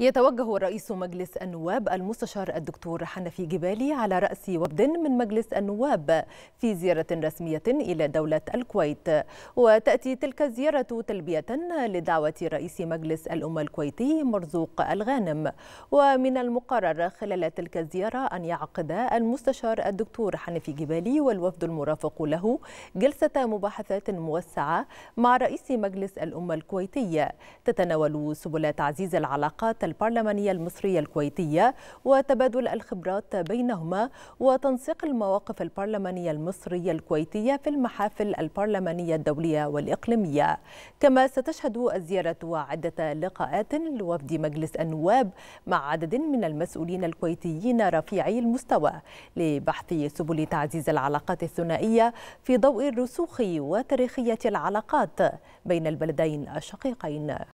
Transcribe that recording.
يتوجه رئيس مجلس النواب المستشار الدكتور حنفي جبالي على رأس وفد من مجلس النواب في زيارة رسمية إلى دولة الكويت وتأتي تلك الزيارة تلبية لدعوة رئيس مجلس الأمة الكويتي مرزوق الغانم ومن المقرر خلال تلك الزيارة أن يعقد المستشار الدكتور حنفي جبالي والوفد المرافق له جلسة مباحثات موسعة مع رئيس مجلس الأمة الكويتية تتناول سبل تعزيز العلاقات البرلمانية المصرية الكويتية وتبادل الخبرات بينهما وتنسيق المواقف البرلمانية المصرية الكويتية في المحافل البرلمانية الدولية والإقليمية كما ستشهد الزيارة عدة لقاءات لوفد مجلس النواب مع عدد من المسؤولين الكويتيين رفيعي المستوى لبحث سبل تعزيز العلاقات الثنائية في ضوء الرسوخ وتاريخية العلاقات بين البلدين الشقيقين